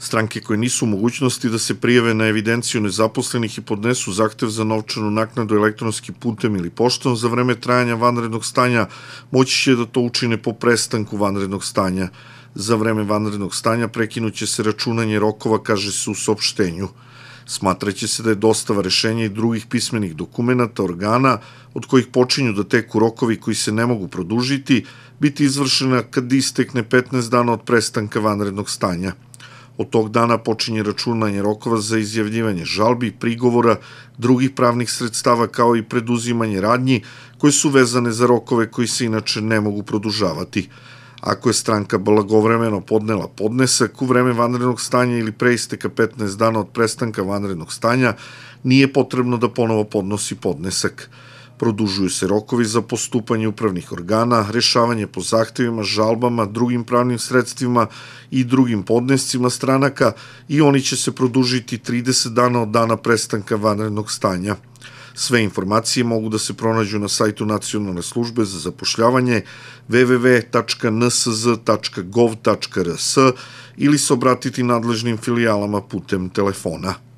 Stranke koje nisu u mogućnosti da se prijave na evidenciju nezaposlenih i podnesu zahtev za novčanu naknadu elektronski putem ili poštom za vreme trajanja vanrednog stanja, moći će da to učine po prestanku vanrednog stanja. Za vreme vanrednog stanja prekinuće se računanje rokova, kaže se u sopštenju. Smatraće se da je dostava rešenja i drugih pismenih dokumenta organa od kojih počinju da teku rokovi koji se ne mogu produžiti, biti izvršena kad istekne 15 dana od prestanka vanrednog stanja. Od tog dana počinje računanje rokova za izjavljivanje žalbi prigovora drugih pravnih sredstava kao i preduzimanje radnji koje su vezane za rokove koji se inače ne mogu produžavati. Ako je stranka blagovremeno podnela podnesak u vreme vanrednog stanja ili pre isteka 15 dana od prestanka vanrednog stanja, nije potrebno da ponovo podnosi podnesak. Produžuju se rokovi za postupanje upravnih organa, rešavanje po zahtevima, žalbama, drugim pravnim sredstvima i drugim podnescima stranaka i oni će se produžiti 30 dana od dana prestanka vanrednog stanja. Sve informacije mogu da se pronađu na sajtu Nacionalne službe za zapošljavanje www.nsz.gov.rs ili se obratiti nadležnim filijalama putem telefona.